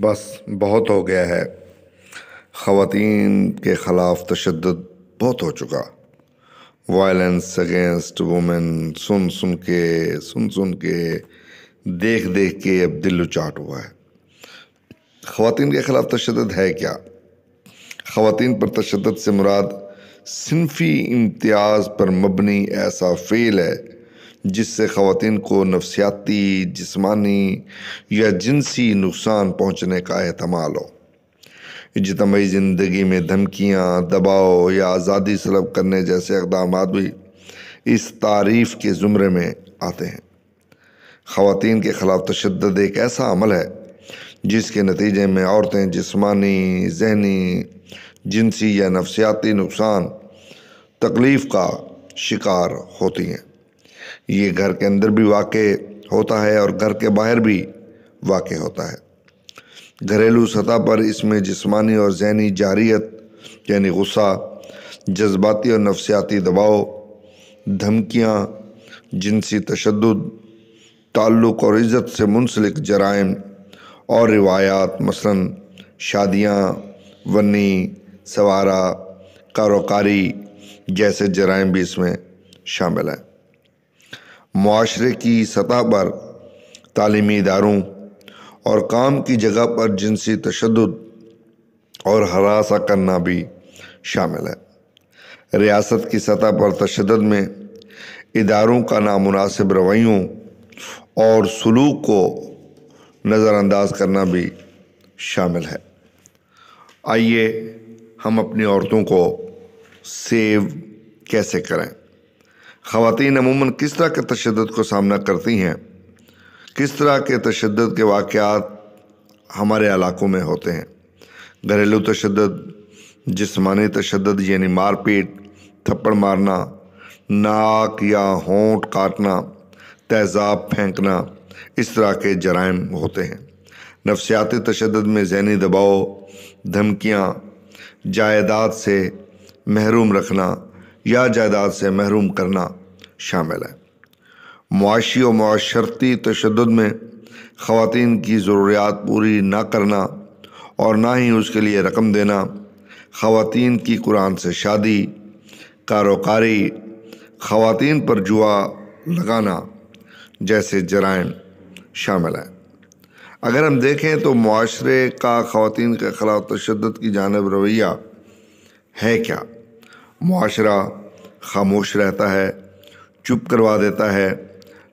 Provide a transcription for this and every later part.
बस बहुत हो गया है ख़वान के ख़िलाफ़ तशद बहुत हो चुका वायलेंस अगेंस्ट वुमेन सुन सुन के सुन सुन के देख देख के अब दिल उचाट हुआ है ख़वान के ख़िलाफ़ तशद है क्या ख़वान पर तशद से मुराद सिनफी इम्तियाज़ पर मबनी ऐसा फ़ेल है जिससे ख़वान को नफसियाती जिसमानी या जिनसी नुकसान पहुँचने का अहतमाल हो इजतमी ज़िंदगी में धमकियाँ दबाव या आज़ादी सलब करने जैसे इकदाम भी इस तारीफ़ के ज़ुमरे में आते हैं ख़वान के ख़िलाफ़ तशद एक ऐसा अमल है जिसके नतीजे में औरतें जिसमानी जहनी जिनसी या नफसियाती नुकसान तकलीफ़ का शिकार होती हैं ये घर के अंदर भी वाक़ होता है और घर के बाहर भी वाक़ होता है घरेलू सतह पर इसमें जिस्मानी और जहनी जारियत यानी गुस्सा जज्बाती और नफसियाती दबाव धमकियाँ जिनसी तशद ताल्लुक़ और इज़्ज़त से मुंसलिक जराइम और रिवायात मसलन शादियाँ वन्नी सवारा कारोकारी जैसे जराइम भी इसमें शामिल हैं माशरे की सतह पर तालीमी इदारों और काम की जगह पर जिनसी तशद और हरासा करना भी शामिल है रियासत की सतह पर तशद में इदारों का नामनासिब रवैयों और सलूक को नज़रअंदाज करना भी शामिल है आइए हम अपनी औरतों को सेव कैसे करें खातन अमूमन किस तरह के तशद को सामना करती हैं किस तरह के तशद के वाक़ हमारे इलाकों में होते हैं घरेलू तशद जिसमानी तशद यानी मारपीट थप्पड़ मारना नाक या होंठ काटना तेज़ाब फेंकना इस तरह के जराइम होते हैं नफसियाती तशद में जहनी दबाव धमकियाँ जायदाद से महरूम रखना या जायदाद से महरूम करना शामिल है मुआशी और माशरती तशद में ख़वान की ज़रूरियात पूरी ना करना और ना ही उसके लिए रकम देना ख़वान की कुरान से शादी कारोकारी ख़वान पर जुआ लगाना जैसे जराइम शामिल हैं अगर हम देखें तो माशरे का ख़वान के ख़िलाफ़ तशद की जानब रवैया है क्या माशरा खामोश रहता है चुप करवा देता है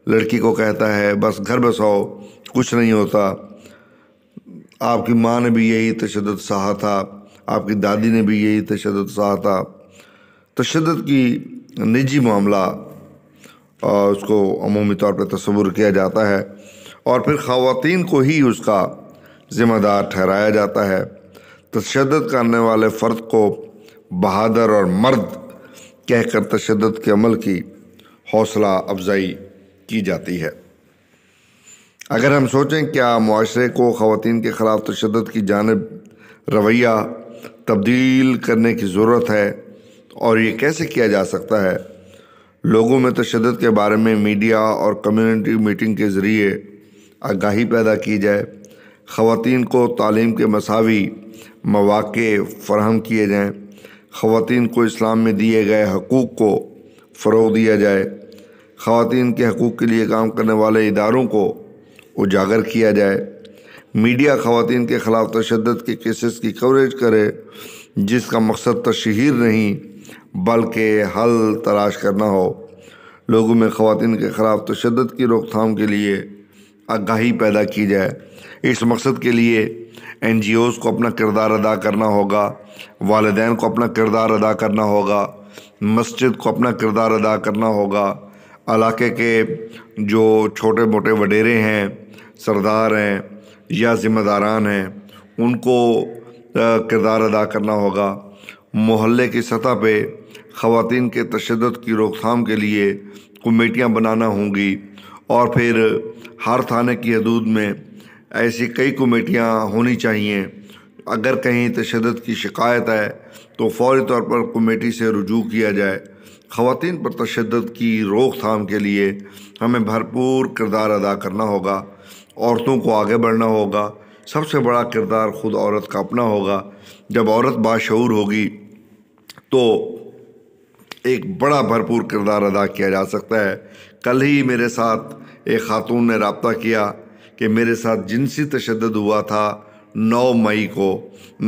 लड़की को कहता है बस घर बसाओ कुछ नहीं होता आपकी माँ ने भी यही तशद सहा था आपकी दादी ने भी यही तशद सहा था तशद की निजी मामला और उसको अमूमी तौर पर तस्वुर किया जाता है और फिर ख़वान को ही उसका ज़िम्मेदार ठहराया जाता है तशद करने वाले फ़र्द को बहादुर और मर्द कहकर तशद के अमल की हौसला अफजाई की जाती है अगर हम सोचें क्या माशरे को ख़वान के ख़िलाफ़ तशद की जानब रवैया तब्दील करने की ज़रूरत है और ये कैसे किया जा सकता है लोगों में तशद के बारे में मीडिया और कम्यूनिटी मीटिंग के ज़रिए आगाही पैदा की जाए ख़वान को तालीम के मसावी मौाक़ फ़राहम किए जाएँ ख़वान को इस्लाम में दिए गए हकूक़ को फ़रोग दिया जाए खातन के हकूक़ के लिए काम करने वाले इदारों को उजागर किया जाए मीडिया खातन के ख़िलाफ़ तशद के केसेस की कवरेज करे जिसका मकसद तशहर नहीं बल्कि हल तलाश करना हो लोगों में ख़वान के ख़िलाफ़ तशद की रोकथाम के लिए आगाही पैदा की जाए इस मकसद के लिए एन को अपना किरदार अदा करना होगा वालदेन को अपना किरदार अदा करना होगा मस्जिद को अपना किरदार अदा करना होगा इलाके के जो छोटे मोटे वडेरे हैं सरदार हैं या ज़िम्मेदारान हैं उनको किरदार अदा करना होगा मोहल्ले की सतह पे ख़वातीन के तशद की रोकथाम के लिए कमेटियाँ बनाना होंगी और फिर हर थाने की हदूद में ऐसी कई कमेटियाँ होनी चाहिए अगर कहीं तशद की शिकायत आए तो फौरी तौर पर कमेटी से रजू किया जाए ख़वान पर तशद की रोकथाम के लिए हमें भरपूर किरदार अदा करना होगा औरतों को आगे बढ़ना होगा सबसे बड़ा किरदार ख़ुद औरत का अपना होगा जब औरत बाशूर होगी तो एक बड़ा भरपूर किरदार अदा किया जा सकता है कल ही मेरे साथ एक खातून ने रबता किया कि मेरे साथ जिनसी तशद हुआ था 9 मई को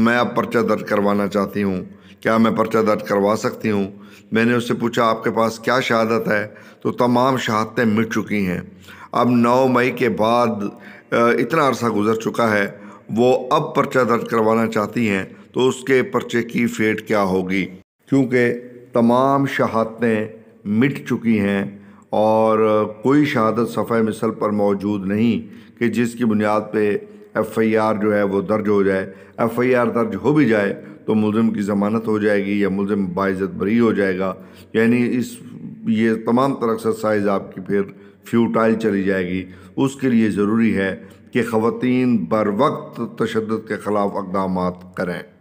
मैं अब पर्चा दर्ज करवाना चाहती हूँ क्या मैं पर्चा दर्ज करवा सकती हूँ मैंने उससे पूछा आपके पास क्या शहादत है तो तमाम शहादतें मिट चुकी हैं अब 9 मई के बाद इतना अरसा गुज़र चुका है वो अब पर्चा दर्ज करवाना चाहती हैं तो उसके पर्चे की फेट क्या होगी क्योंकि तमाम शहादतें मिट चुकी हैं और कोई शहादत सफ़े मिसल पर मौजूद नहीं कि जिसकी बुनियाद आई एफआईआर जो है वो दर्ज हो जाए एफआईआर दर्ज हो भी जाए तो मुलम की ज़मानत हो जाएगी या मुलिम बाइज़त बरी हो जाएगा यानी इस ये तमाम तरह से साइज़ आपकी फिर फ्यूटाइल चली जाएगी उसके लिए ज़रूरी है कि ख़वान बर वक्त तशद के ख़िलाफ़ इकदाम करें